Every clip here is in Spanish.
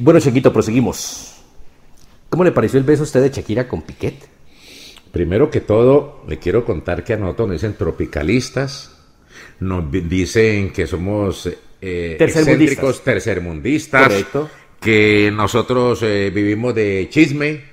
Bueno, Chequito, proseguimos. ¿Cómo le pareció el beso a usted de Shakira con Piquet? Primero que todo, le quiero contar que a nosotros nos dicen tropicalistas, nos dicen que somos eh, tercermundistas. Que nosotros eh, vivimos de chisme,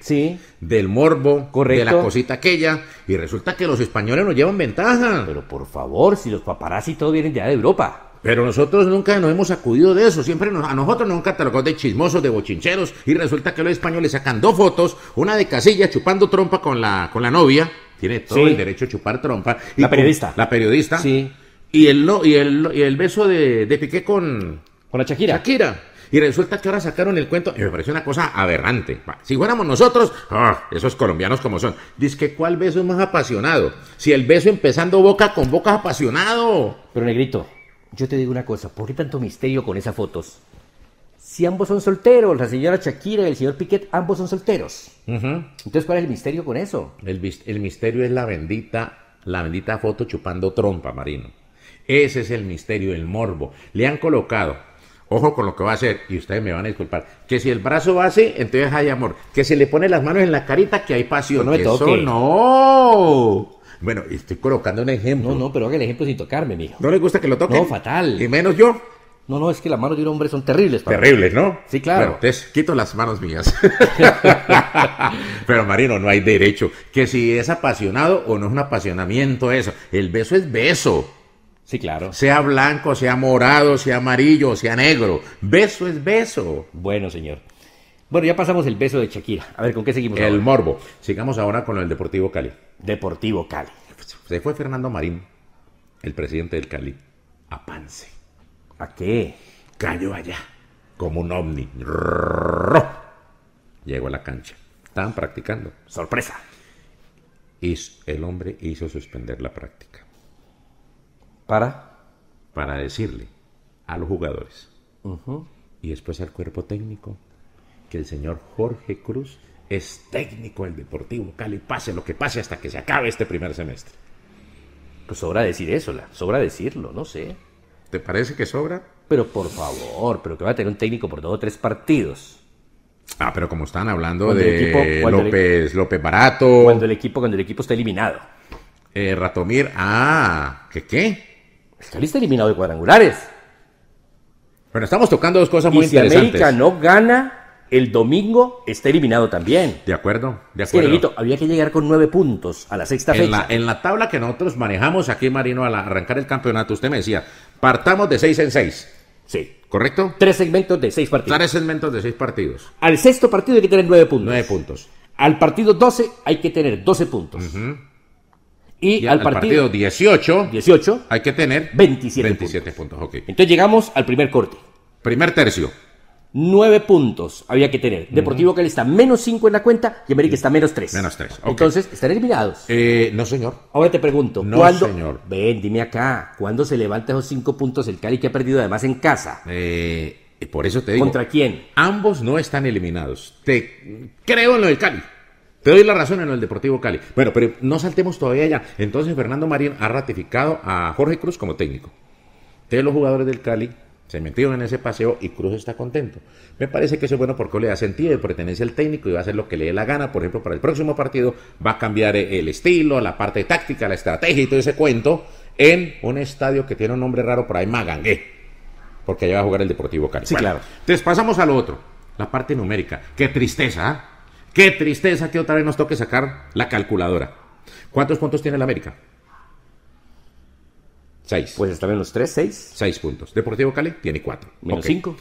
del morbo, de la cosita aquella, y resulta que los españoles nos llevan ventaja. Pero por favor, si los paparazzi todos vienen ya de Europa. Pero nosotros nunca nos hemos acudido de eso. Siempre a nosotros nos han catalogado de chismosos, de bochincheros. Y resulta que los españoles sacan dos fotos: una de Casilla chupando trompa con la, con la novia. Tiene todo el derecho a chupar trompa. Y la periodista. la periodista. Sí. Y el, y el, y el beso de, de Piqué con. Con la Shakira. Shakira. Y resulta que ahora sacaron el cuento, y me parece una cosa aberrante. Si fuéramos nosotros, ah, esos colombianos como son, dice que cuál beso es más apasionado. Si el beso empezando boca con boca apasionado. Pero negrito, yo te digo una cosa, ¿por qué tanto misterio con esas fotos? Si ambos son solteros, la señora Shakira y el señor Piquet, ambos son solteros. Entonces, ¿cuál es el misterio con eso? El, misterio es la bendita, la bendita foto chupando trompa, Marino. Ese es el misterio, el morbo. Le han colocado, ojo con lo que va a hacer, y ustedes me van a disculpar, que si el brazo va así, entonces hay amor. Que se le pone las manos en la carita, que hay pasión. No me Eso no. Bueno, estoy colocando un ejemplo. No, no, pero haga el ejemplo sin tocarme, mijo. ¿No le gusta que lo toque? No, fatal. Y menos yo. No, no, es que las manos de un hombre son terribles. terribles, ¿no? Sí, claro. entonces, quito las manos mías. Pero, Marino, no hay derecho. Que si es apasionado o no es un apasionamiento eso. El beso es beso. Sí, claro. Sea blanco, sea morado, sea amarillo, sea negro. Beso es beso. Bueno, señor. Bueno, ya pasamos el beso de Shakira. A ver, ¿con qué seguimos? El morbo. Sigamos ahora con el Deportivo Cali. Deportivo Cali. Se fue Fernando Marín, el presidente del Cali, a Pance. ¿A qué? Cayó allá, como un ovni. Llegó a la cancha. Estaban practicando. Sorpresa. Y el hombre hizo suspender la práctica. ¿Para? Para decirle a los jugadores. Y después al cuerpo técnico que el señor Jorge Cruz es técnico del Deportivo Cali, pase lo que pase hasta que se acabe este primer semestre. Pues sobra decir eso, sobra decirlo, no sé. ¿Te parece que sobra? Pero por favor, pero que va a tener un técnico por dos o tres partidos. Ah, pero como están hablando de e- López, López Barato. Cuando el equipo, cuando el equipo está eliminado. Eh, Ratomir, ah, ¿qué qué? Cali está eliminado de cuadrangulares. Bueno, estamos tocando dos cosas muy y si América no gana, el domingo está eliminado también. De acuerdo, de acuerdo. había que llegar con nueve puntos a la sexta en fecha. en la tabla que nosotros manejamos aquí, Marino, al arrancar el campeonato, usted me decía, partamos de seis en seis. Sí. ¿Correcto? Tres segmentos de seis partidos. Tres segmentos de seis partidos. Al sexto partido hay que tener nueve puntos. Nueve puntos. Al partido doce hay que tener doce puntos. Y, al, partido, dieciocho 18, hay que tener 27, puntos. puntos Entonces llegamos al primer corte. Primer tercio. 9 puntos había que tener. Deportivo Cali está menos cinco en la cuenta y América está menos 3. Menos tres Entonces, ¿están eliminados? Eh, no, señor. Ahora te pregunto, no, señor. Ven, dime acá, ¿cuándo se levanta esos cinco puntos el Cali que ha perdido además en casa? Eh, por eso te digo. ¿Contra quién? Ambos no están eliminados. Te creo en lo del Cali. Te doy la razón en el Deportivo Cali. Bueno, pero no saltemos todavía allá. Entonces, Fernando Marín ha ratificado a Jorge Cruz como técnico. De los jugadores del Cali se metieron en ese paseo y Cruz está contento. Me parece que eso es bueno porque le da sentido y pertenece al técnico y va a hacer lo que le dé la gana. Por ejemplo, para el próximo partido va a cambiar eh, el estilo, la parte táctica, la estrategia y todo ese cuento en un estadio que tiene un nombre raro por ahí, Magangué. Porque allá va a jugar el Deportivo Cali. Sí, claro. Entonces pasamos a lo otro, la parte numérica. Qué tristeza, ¿ah? qué tristeza que otra vez nos toque sacar la calculadora. ¿Cuántos puntos tiene el América? 6. Pues están en los 3, 6. 6 puntos. Deportivo Cali tiene 4. Menos cinco.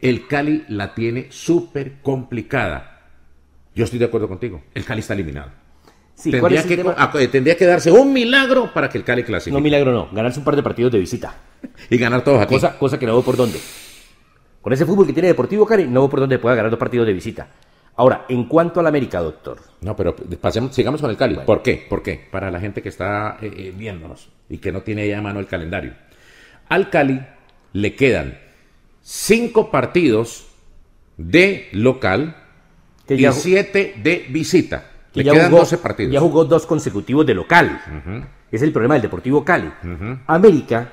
El Cali la tiene súper complicada. Yo estoy de acuerdo contigo. El Cali está eliminado. Sí, tendría, que, eh, tendría que darse un milagro para que el Cali clasifique. No, milagro no. Ganarse un par de partidos de visita. y ganar todos aquí. Cosa, cosa que no veo por dónde. Con ese fútbol que tiene Deportivo Cali, no veo por dónde pueda ganar dos partidos de visita. Ahora, en cuanto al América, doctor. No, pero pasemos, sigamos con el Cali. ¿Por qué? ¿Por qué? Para la gente que está eh, eh, viéndonos y que no tiene ya a mano el calendario. Al Cali le quedan cinco partidos de local y siete de visita. le quedan 12 partidos. Ya jugó dos consecutivos de local. Es el problema del Deportivo Cali. América,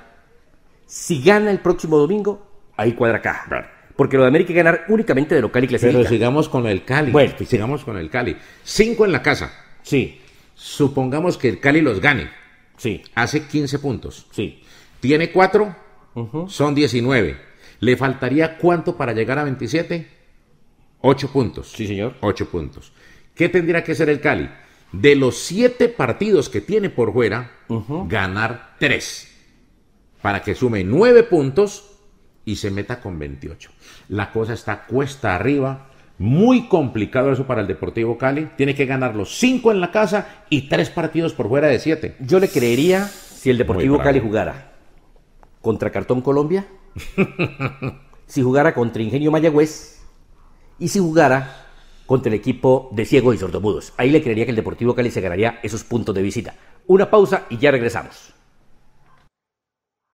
si gana el próximo domingo, ahí cuadra caja porque lo de América es ganar únicamente de local y clasifica. Pero sigamos con el Cali. Bueno, sigamos con el Cali. Cinco en la casa. Sí. Supongamos que el Cali los gane. Sí. Hace 15 puntos. Sí. Tiene cuatro. son 19. ¿Le faltaría cuánto para llegar a 27? Ocho puntos. Sí, señor. Ocho puntos. ¿Qué tendría que hacer el Cali? De los siete partidos que tiene por fuera, ganar tres. Para que sume nueve puntos y se meta con 28. La cosa está cuesta arriba, muy complicado eso para el Deportivo Cali. Tiene que ganar los 5 en la casa y 3 partidos por fuera de 7. Yo le creería si el Deportivo Cali jugara contra Cartón Colombia, si jugara contra Ingenio Mayagüez y si jugara contra el equipo de Ciego y sordomudos. Ahí le creería que el Deportivo Cali se ganaría esos puntos de visita. Una pausa y ya regresamos.